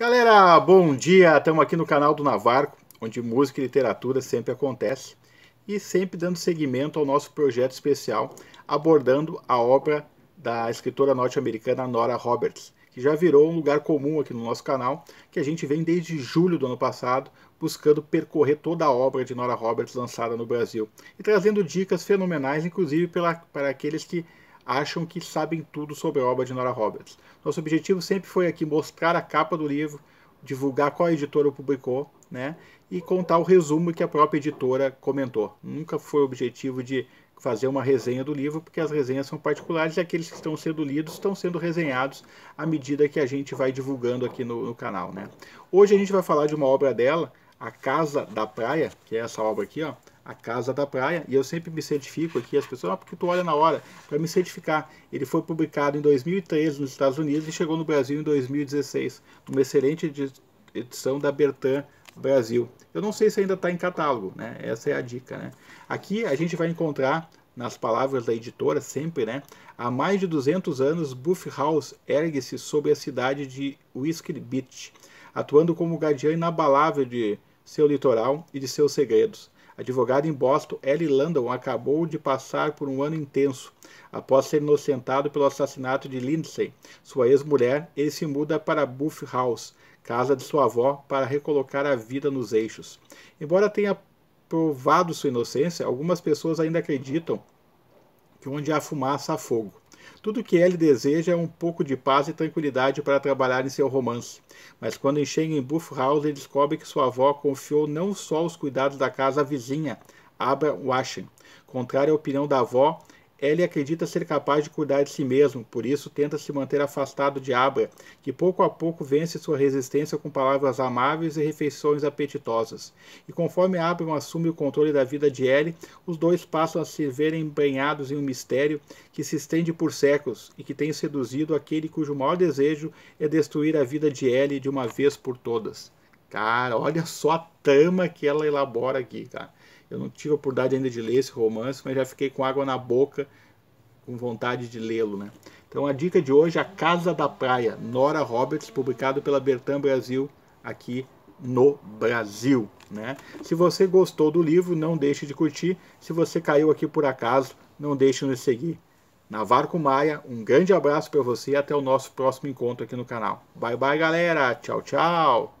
Galera, bom dia! Estamos aqui no canal do Navarco, onde música e literatura sempre acontece e sempre dando seguimento ao nosso projeto especial abordando a obra da escritora norte-americana Nora Roberts, que já virou um lugar comum aqui no nosso canal, que a gente vem desde julho do ano passado buscando percorrer toda a obra de Nora Roberts lançada no Brasil e trazendo dicas fenomenais, inclusive pela, para aqueles que acham que sabem tudo sobre a obra de Nora Roberts. Nosso objetivo sempre foi aqui mostrar a capa do livro, divulgar qual editora publicou, né? E contar o resumo que a própria editora comentou. Nunca foi o objetivo de fazer uma resenha do livro, porque as resenhas são particulares e aqueles que estão sendo lidos estão sendo resenhados à medida que a gente vai divulgando aqui no, no canal, né? Hoje a gente vai falar de uma obra dela, A Casa da Praia, que é essa obra aqui, ó a Casa da Praia, e eu sempre me certifico aqui, as pessoas, ah, porque tu olha na hora, para me certificar. Ele foi publicado em 2013 nos Estados Unidos e chegou no Brasil em 2016, numa excelente edição da Bertan Brasil. Eu não sei se ainda está em catálogo, né? Essa é a dica, né? Aqui a gente vai encontrar, nas palavras da editora, sempre, né? Há mais de 200 anos, Buff House ergue-se sobre a cidade de Whiskey Beach, atuando como guardiã inabalável de seu litoral e de seus segredos Advogado em Boston, Ellie Landon acabou de passar por um ano intenso. Após ser inocentado pelo assassinato de Lindsay, sua ex-mulher, ele se muda para Buff House, casa de sua avó, para recolocar a vida nos eixos. Embora tenha provado sua inocência, algumas pessoas ainda acreditam que onde há fumaça há fogo. Tudo que ele deseja é um pouco de paz e tranquilidade para trabalhar em seu romance. Mas quando chega em Buff House, ele descobre que sua avó confiou não só os cuidados da casa vizinha, Abra Washington. Contrário à opinião da avó, ele acredita ser capaz de cuidar de si mesmo, por isso tenta se manter afastado de Abra, que pouco a pouco vence sua resistência com palavras amáveis e refeições apetitosas. E conforme Abram assume o controle da vida de Ellie, os dois passam a se verem empenhados em um mistério que se estende por séculos e que tem seduzido aquele cujo maior desejo é destruir a vida de Ellie de uma vez por todas. Cara, olha só a trama que ela elabora aqui, cara. Eu não tive a oportunidade ainda de ler esse romance, mas já fiquei com água na boca, com vontade de lê-lo, né? Então a dica de hoje é A Casa da Praia, Nora Roberts, publicado pela Bertam Brasil aqui no Brasil, né? Se você gostou do livro, não deixe de curtir. Se você caiu aqui por acaso, não deixe de nos seguir. Navarro Maia, um grande abraço para você e até o nosso próximo encontro aqui no canal. Bye bye, galera. Tchau, tchau.